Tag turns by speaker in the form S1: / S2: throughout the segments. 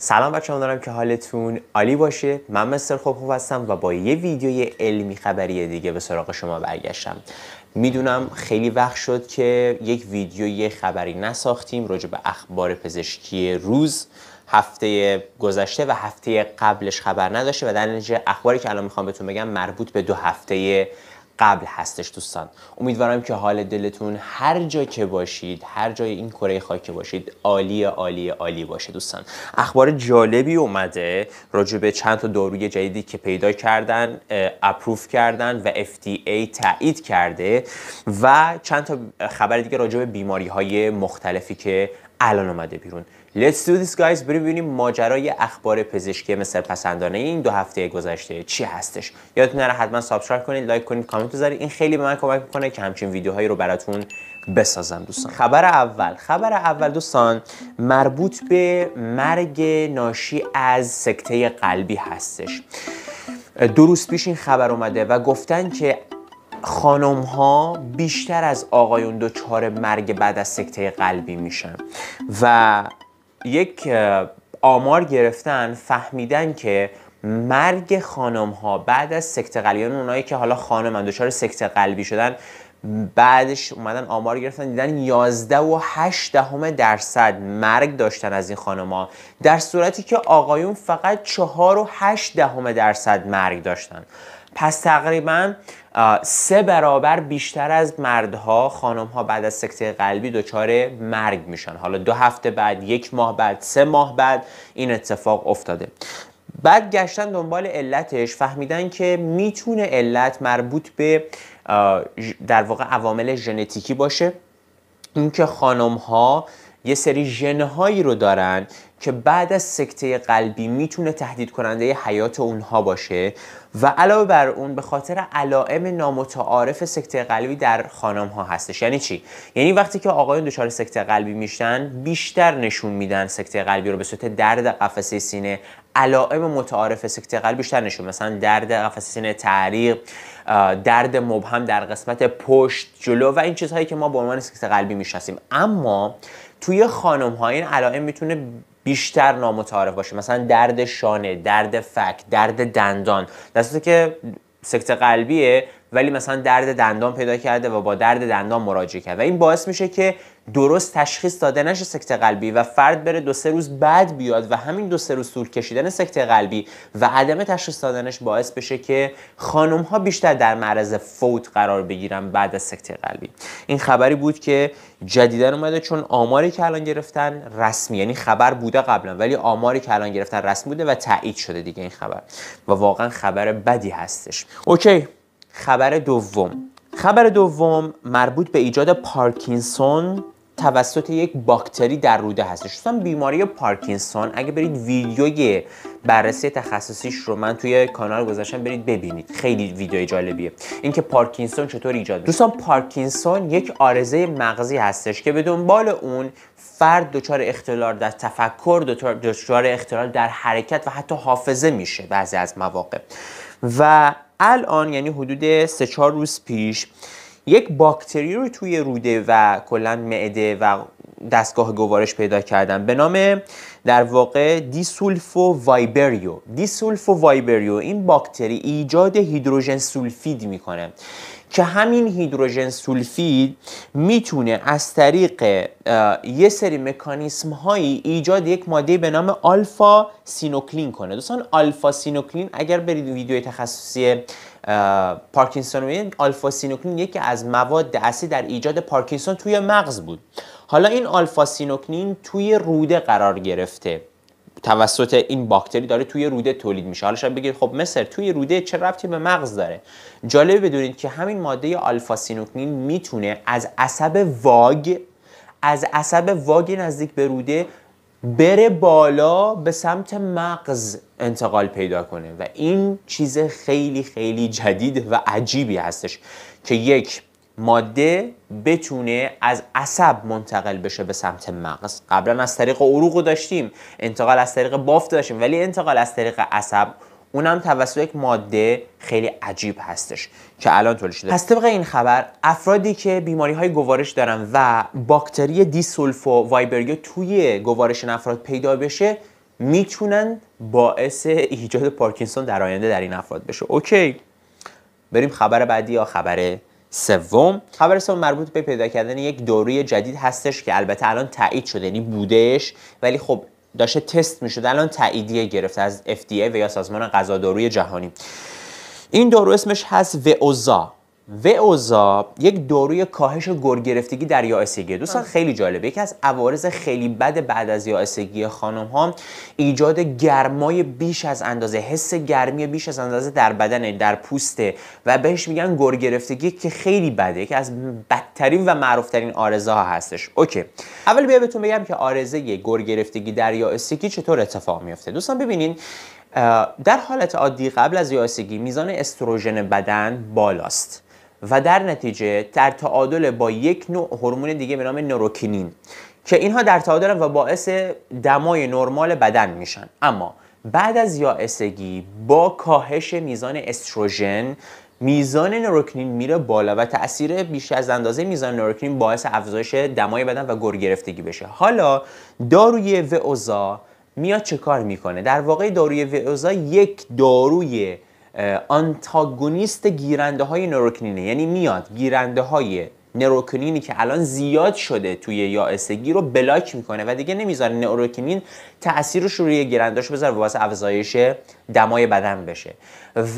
S1: سلام بچه دارم که حالتون عالی باشه من مستر خوب هستم و با یه ویدیوی علمی خبری دیگه به سراغ شما برگشتم میدونم خیلی وقت شد که یک ویدیوی خبری نساختیم راجع به اخبار پزشکی روز هفته گذشته و هفته قبلش خبر نداشته و در نتیجه اخباری که الان میخوام بهتون بگم مربوط به دو هفته قبل هستش دوستان امیدوارم که حال دلتون هر جا که باشید هر جای این کره خاکی باشید عالی عالی عالی باشه دوستان اخبار جالبی اومده راجع به چند تا داروی جدیدی که پیدا کردن اپروف کردن و FDA تایید کرده و چند تا خبر دیگه راجع به بیماری های مختلفی که الان اومده بیرون Let's do this guys بریم ببینیم ماجرای اخبار پزشکی مثل پسندانه این دو هفته گذشته چی هستش یادتون نره حتما سابسکرایب کنید لایک کنید کامنت بذارید این خیلی به من کمک میکنه که همچین ویدیوهایی رو براتون بسازم دوستان خبر اول خبر اول دوستان مربوط به مرگ ناشی از سکته قلبی هستش دو روز پیش این خبر اومده و گفتن که خانم ها بیشتر از آقایون دچار مرگ بعد از سکته قلبی میشن و یک آمار گرفتن فهمیدن که مرگ خانم ها بعد از سکته قلبی یعنی اونایی که حالا خانم دچار سکته قلبی شدن بعدش اومدن آمار گرفتن دیدن 11 و 8 دهم درصد مرگ داشتن از این خانمها در صورتی که آقایون فقط 4 و 8 دهم درصد مرگ داشتن پس تقریبا سه برابر بیشتر از مردها خانمها بعد از سکته قلبی دچار مرگ میشن حالا دو هفته بعد یک ماه بعد سه ماه بعد این اتفاق افتاده بعد گشتن دنبال علتش فهمیدن که میتونه علت مربوط به در واقع عوامل ژنتیکی باشه اینکه خانم ها یه سری ژنهایی رو دارن که بعد از سکته قلبی میتونه تهدید کننده حیات اونها باشه و علاوه بر اون به خاطر علائم نامتعارف سکته قلبی در خانم ها هستش یعنی چی یعنی وقتی که آقایون دچار سکته قلبی میشن بیشتر نشون میدن سکته قلبی رو به صورت درد قفسه سینه علائم متعارف سکته قلبی بیشتر نشون مثلا درد قفسه سینه تعریق درد مبهم در قسمت پشت جلو و این چیزهایی که ما به عنوان سکته قلبی میشناسیم اما توی خانم ها این علائم میتونه بیشتر نامتعارف باشه مثلا درد شانه درد فک درد دندان دسته که سکته قلبیه ولی مثلا درد دندان پیدا کرده و با درد دندان مراجعه کرده و این باعث میشه که درست تشخیص داده نشه سکته قلبی و فرد بره دو سه روز بعد بیاد و همین دو سه روز طول کشیدن سکته قلبی و عدم تشخیص دادنش باعث بشه که خانم ها بیشتر در معرض فوت قرار بگیرن بعد از سکته قلبی این خبری بود که جدیدا اومده چون آماری که الان گرفتن رسمی یعنی خبر بوده قبلا ولی آماری که الان گرفتن رسمی بوده و تایید شده دیگه این خبر و واقعا خبر بدی هستش اوکی خبر دوم خبر دوم مربوط به ایجاد پارکینسون توسط یک باکتری در روده هستش دوستان بیماری پارکینسون اگه برید ویدیوی بررسی تخصصیش رو من توی کانال گذاشتم برید ببینید خیلی ویدیو جالبیه اینکه پارکینسون چطور ایجاد دوستان پارکینسون یک آرزه مغزی هستش که به دنبال اون فرد دچار اختلال در تفکر دچار اختلال در حرکت و حتی حافظه میشه بعضی از مواقع و الان یعنی حدود 3 4 روز پیش یک باکتری رو توی روده و کلا معده و دستگاه گوارش پیدا کردن به نام در واقع دیسولفو وایبریو دیسولفو وایبریو این باکتری ایجاد هیدروژن سولفید میکنه که همین هیدروژن سولفید میتونه از طریق یه سری مکانیسم هایی ایجاد یک ماده به نام آلفا سینوکلین کنه دوستان آلفا سینوکلین اگر برید ویدیو تخصصی پارکینسون ببینید آلفا سینوکلین یکی از مواد اصلی در ایجاد پارکینسون توی مغز بود حالا این آلفا سینوکلین توی روده قرار گرفته توسط این باکتری داره توی روده تولید میشه حالا شاید بگید خب مصر توی روده چه ربطی به مغز داره جالب بدونید که همین ماده آلفا سینوکنین میتونه از عصب واگ از عصب واگ نزدیک به روده بره بالا به سمت مغز انتقال پیدا کنه و این چیز خیلی خیلی جدید و عجیبی هستش که یک ماده بتونه از عصب منتقل بشه به سمت مغز قبلا از طریق عروق داشتیم انتقال از طریق بافت داشتیم ولی انتقال از طریق عصب اونم توسط یک ماده خیلی عجیب هستش که الان تولید شده پس طبق این خبر افرادی که بیماری های گوارش دارن و باکتری دیسولفو وایبرگ توی گوارش این افراد پیدا بشه میتونن باعث ایجاد پارکینسون در آینده در این افراد بشه اوکی بریم خبر بعدی یا خبر سوم خبر سوم مربوط به پیدا کردن یک داروی جدید هستش که البته الان تایید شده یعنی بودش ولی خب داشته تست میشد الان تاییدیه گرفته از FDA و یا سازمان غذا داروی جهانی این دارو اسمش هست ووزا و اوزا یک داروی کاهش گرگرفتگی در یائسگی دوستان خیلی جالبه یکی از عوارض خیلی بد بعد از یائسگی خانم ها ایجاد گرمای بیش از اندازه حس گرمی بیش از اندازه در بدن در پوسته و بهش میگن گرگرفتگی که خیلی بده که از بدترین و معروفترین آرزه ها هستش اوکی اول بیا بهتون بگم که آرزه گرگرفتگی در یائسگی چطور اتفاق میفته دوستان ببینین در حالت عادی قبل از یائسگی میزان استروژن بدن بالاست و در نتیجه در تعادل با یک نوع هورمون دیگه به نام نوروکینین که اینها در تعادل و باعث دمای نرمال بدن میشن اما بعد از یائسگی با کاهش میزان استروژن میزان نوروکینین میره بالا و تاثیر بیش از اندازه میزان نوروکینین باعث افزایش دمای بدن و گر گرفتگی بشه حالا داروی اوزا میاد چه کار میکنه در واقع داروی اوزا یک داروی آنتاگونیست گیرنده های نوروکنینه یعنی میاد گیرنده های نروکنینی که الان زیاد شده توی یائسگی رو بلاک میکنه و دیگه نمیذاره نروکنین تاثیرش رو روی گرنداش بذاره باعث افزایش دمای بدن بشه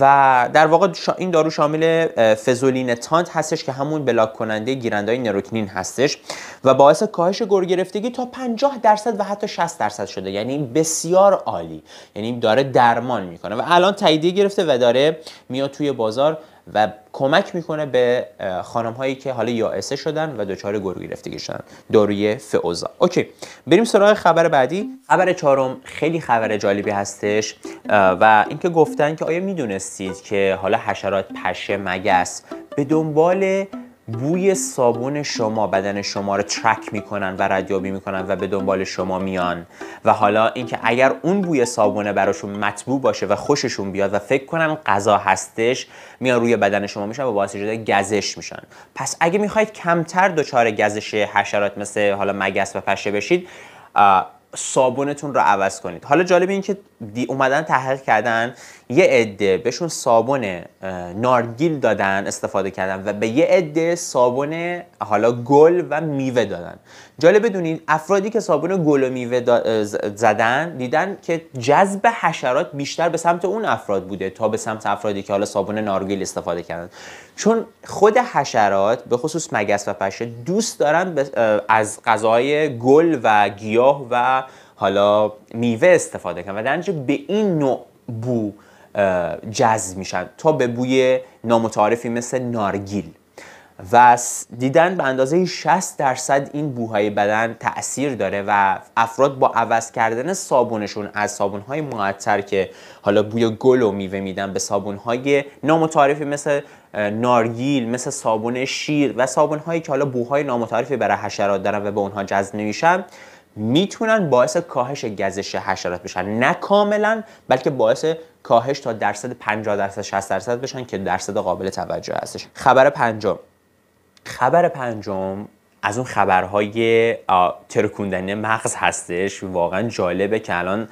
S1: و در واقع این دارو شامل فزولین تانت هستش که همون بلاک کننده گیرندای نروکنین هستش و باعث کاهش گرگرفتگی تا 50 درصد و حتی 60 درصد شده یعنی بسیار عالی یعنی داره درمان میکنه و الان تاییدیه گرفته و داره میاد توی بازار و کمک میکنه به خانم هایی که حالا یائسه شدن و دچار گرو گرفتگی شدن داروی فئوزا اوکی بریم سراغ خبر بعدی خبر چهارم خیلی خبر جالبی هستش و اینکه گفتن که آیا میدونستید که حالا حشرات پشه مگس به دنبال بوی صابون شما بدن شما رو ترک میکنن و ردیابی میکنن و به دنبال شما میان و حالا اینکه اگر اون بوی صابونه براشون مطبوع باشه و خوششون بیاد و فکر کنن غذا هستش میان روی بدن شما میشن و باعث شده گزش میشن پس اگه میخواید کمتر دچار گزش حشرات مثل حالا مگس و پشه بشید صابونتون رو عوض کنید حالا جالب این که اومدن تحقیق کردن یه عده بهشون صابون نارگیل دادن استفاده کردن و به یه عده صابون حالا گل و میوه دادن جالب بدونید افرادی که صابون گل و میوه زدن دیدن که جذب حشرات بیشتر به سمت اون افراد بوده تا به سمت افرادی که حالا صابون نارگیل استفاده کردن چون خود حشرات به خصوص مگس و پشه دوست دارن از غذای گل و گیاه و حالا میوه استفاده کنن و در به این نوع بو جذب میشن تا به بوی نامتعارفی مثل نارگیل و دیدن به اندازه 60 درصد این بوهای بدن تاثیر داره و افراد با عوض کردن صابونشون از صابونهای معطر که حالا بوی گل و میوه میدن به صابونهای نامتعارفی مثل نارگیل مثل صابون شیر و صابونهایی که حالا بوهای نامتعارفی برای حشرات دارن و به اونها جذب نمیشن میتونن باعث کاهش گزش حشرات بشن نه کاملا بلکه باعث کاهش تا درصد 50 درصد 60 درصد بشن که درصد قابل توجه هستش خبر پنجم خبر پنجم از اون خبرهای ترکوندن مغز هستش واقعا جالبه که الان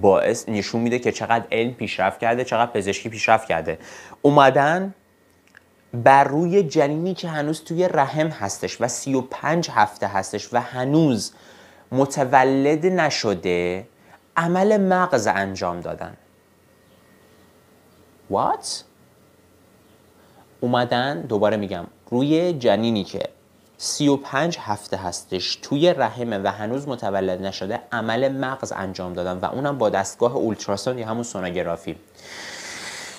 S1: باعث نشون میده که چقدر علم پیشرفت کرده چقدر پزشکی پیشرفت کرده اومدن بر روی جنینی که هنوز توی رحم هستش و 35 هفته هستش و هنوز متولد نشده عمل مغز انجام دادن What؟ اومدن دوباره میگم روی جنینی که 35 هفته هستش توی رحمه و هنوز متولد نشده عمل مغز انجام دادن و اونم با دستگاه اولتراسون یا همون سونوگرافی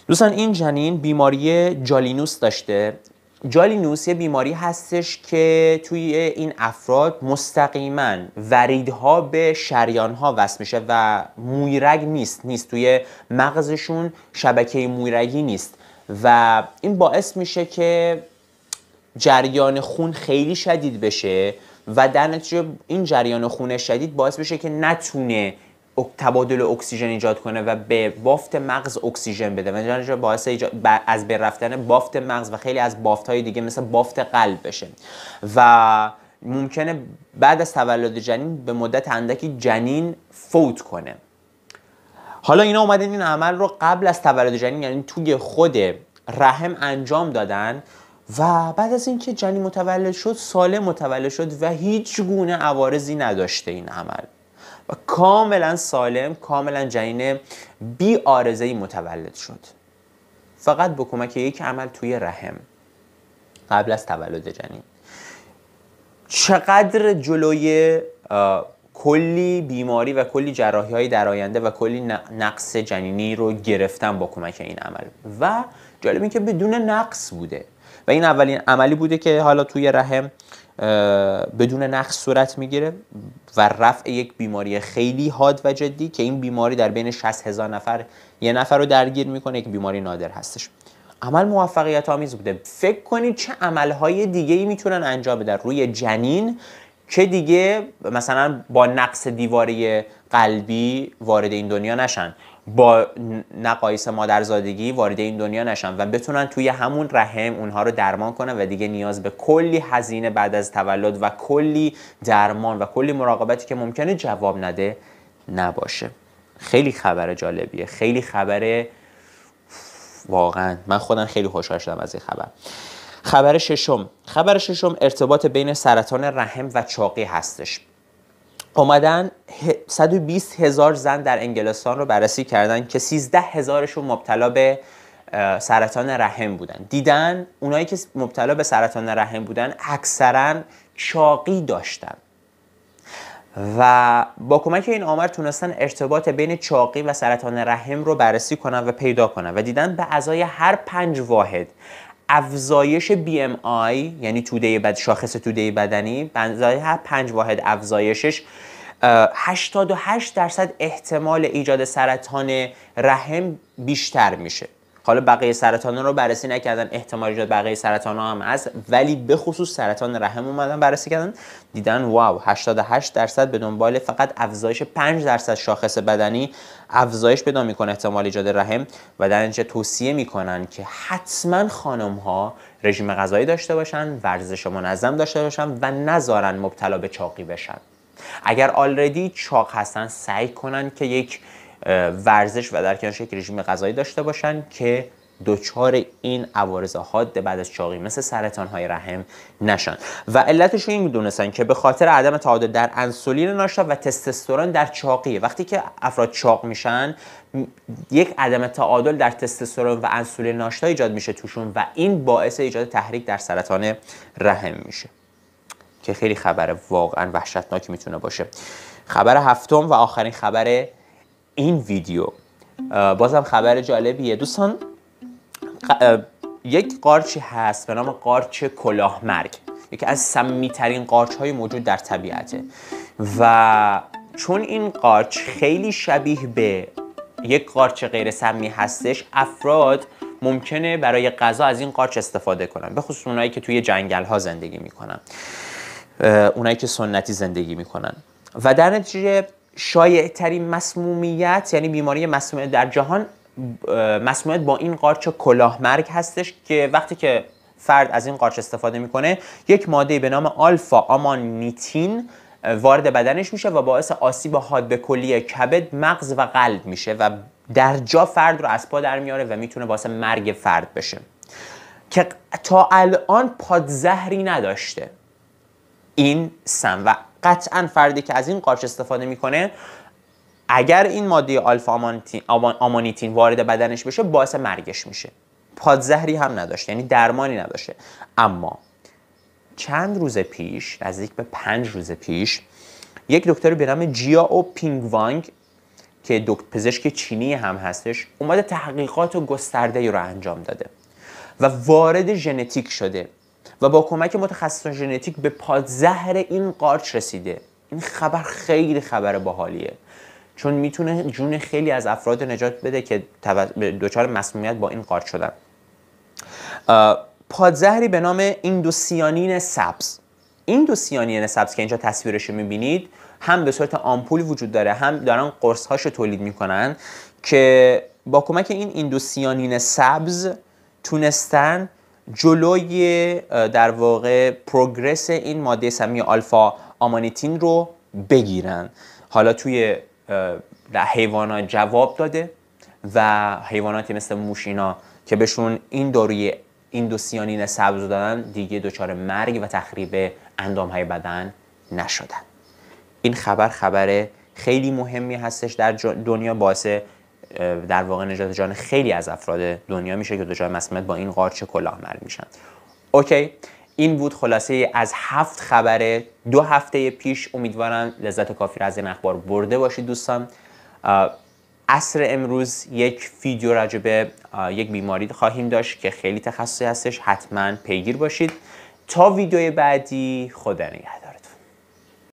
S1: دوستان این جنین بیماری جالینوس داشته جالینوس یه بیماری هستش که توی این افراد مستقیما وریدها به شریانها وصل میشه و مویرگ نیست نیست توی مغزشون شبکه مویرگی نیست و این باعث میشه که جریان خون خیلی شدید بشه و در نتیجه این جریان خون شدید باعث بشه که نتونه تبادل اکسیژن ایجاد کنه و به بافت مغز اکسیژن بده و در باعث از به رفتن بافت مغز و خیلی از بافت های دیگه مثل بافت قلب بشه و ممکنه بعد از تولد جنین به مدت اندکی جنین فوت کنه حالا اینا اومدن این عمل رو قبل از تولد جنین یعنی توی خود رحم انجام دادن و بعد از اینکه جنی متولد شد سالم متولد شد و هیچ گونه عوارضی نداشته این عمل و کاملا سالم کاملا جنین بی آرزهی متولد شد فقط با کمک یک عمل توی رحم قبل از تولد جنین چقدر جلوی کلی بیماری و کلی جراحی های در آینده و کلی نقص جنینی رو گرفتن با کمک این عمل و جالب این که بدون نقص بوده و این اولین عملی بوده که حالا توی رحم بدون نقص صورت میگیره و رفع یک بیماری خیلی حاد و جدی که این بیماری در بین 60 هزار نفر یه نفر رو درگیر میکنه یک بیماری نادر هستش عمل موفقیت آمیز بوده فکر کنید چه عملهای دیگه ای میتونن انجام بدن روی جنین که دیگه مثلا با نقص دیواره قلبی وارد این دنیا نشن با نقایص مادرزادگی وارد این دنیا نشن و بتونن توی همون رحم اونها رو درمان کنن و دیگه نیاز به کلی هزینه بعد از تولد و کلی درمان و کلی مراقبتی که ممکنه جواب نده نباشه خیلی خبر جالبیه خیلی خبر واقعا من خودم خیلی خوشحال شدم از این خبر خبر ششم خبر ششم ارتباط بین سرطان رحم و چاقی هستش اومدن 120 هزار زن در انگلستان رو بررسی کردن که 13 هزارشون مبتلا به سرطان رحم بودن دیدن اونایی که مبتلا به سرطان رحم بودن اکثرا چاقی داشتن و با کمک این آمار تونستن ارتباط بین چاقی و سرطان رحم رو بررسی کنن و پیدا کنن و دیدن به ازای هر پنج واحد افزایش آی یعنی توده بد شاخص توده بدنی بنزای هر پنج واحد افزایشش 88 درصد احتمال ایجاد سرطان رحم بیشتر میشه حالا بقیه سرطان رو بررسی نکردن احتمال ایجاد بقیه سرطان هم هست ولی به خصوص سرطان رحم اومدن بررسی کردن دیدن واو 88 درصد به دنبال فقط افزایش 5 درصد شاخص بدنی افزایش پیدا میکنه احتمال ایجاد رحم و در اینجا توصیه میکنن که حتما خانم ها رژیم غذایی داشته باشن ورزش منظم داشته باشن و نذارن مبتلا به چاقی بشن اگر آلردی چاق هستن سعی کنن که یک ورزش و در کنارش یک رژیم غذایی داشته باشن که دچار این عوارض حاد بعد از چاقی مثل سرطان های رحم نشن و علتش این میدونستن که به خاطر عدم تعادل در انسولین ناشتا و تستوسترون در چاقی. وقتی که افراد چاق میشن یک عدم تعادل در تستوسترون و انسولین ناشتا ایجاد میشه توشون و این باعث ایجاد تحریک در سرطان رحم میشه که خیلی خبر واقعا وحشتناکی میتونه باشه خبر هفتم و آخرین خبر این ویدیو بازم خبر جالبیه دوستان یک قارچی هست به نام قارچ کلاهمرگ یکی از سمیترین قارچ های موجود در طبیعته و چون این قارچ خیلی شبیه به یک قارچ غیر سمی هستش افراد ممکنه برای غذا از این قارچ استفاده کنن به خصوص اونایی که توی جنگل ها زندگی میکنن اونایی که سنتی زندگی میکنن و در نتیجه شایع ترین مسمومیت یعنی بیماری مسمومیت در جهان مسمومیت با این قارچ مرگ هستش که وقتی که فرد از این قارچ استفاده میکنه یک ماده به نام آلفا آمانیتین وارد بدنش میشه و باعث آسیب حاد به کلیه کبد مغز و قلب میشه و در جا فرد رو از پا در میاره و میتونه باعث مرگ فرد بشه که تا الان پادزهری نداشته این و قطعا فردی که از این قارچ استفاده میکنه اگر این ماده آلفا آمانیتین وارد بدنش بشه باعث مرگش میشه پادزهری هم نداشته یعنی درمانی نداشته اما چند روز پیش نزدیک به پنج روز پیش یک دکتر به نام جیا او پینگ وانگ که دکتر پزشک چینی هم هستش اومده تحقیقات و گسترده رو انجام داده و وارد ژنتیک شده و با کمک متخصصان ژنتیک به پادزهر این قارچ رسیده این خبر خیلی خبر باحالیه چون میتونه جون خیلی از افراد نجات بده که دچار مسمومیت با این قارچ شدن پادزهری به نام ایندوسیانین سبز این دو سبز که اینجا تصویرش میبینید هم به صورت آمپول وجود داره هم دارن قرص تولید میکنن که با کمک این ایندوسیانین سبز تونستن جلوی در واقع پروگرس این ماده سمی آلفا آمانیتین رو بگیرن حالا توی در حیوانات جواب داده و حیواناتی مثل موشینا که بهشون این داروی این دو سیانین سبز دادن دیگه دچار مرگ و تخریب اندام های بدن نشدن این خبر خبر خیلی مهمی هستش در دنیا باعث در واقع نجات جان خیلی از افراد دنیا میشه که دچار مسمومیت با این قارچ کلاهمر میشن اوکی این بود خلاصه از هفت خبر دو هفته پیش امیدوارم لذت کافی را از این اخبار برده باشید دوستان اصر امروز یک ویدیو راجبه یک بیماری خواهیم داشت که خیلی تخصصی هستش حتما پیگیر باشید تا ویدیو بعدی خدا نگهدار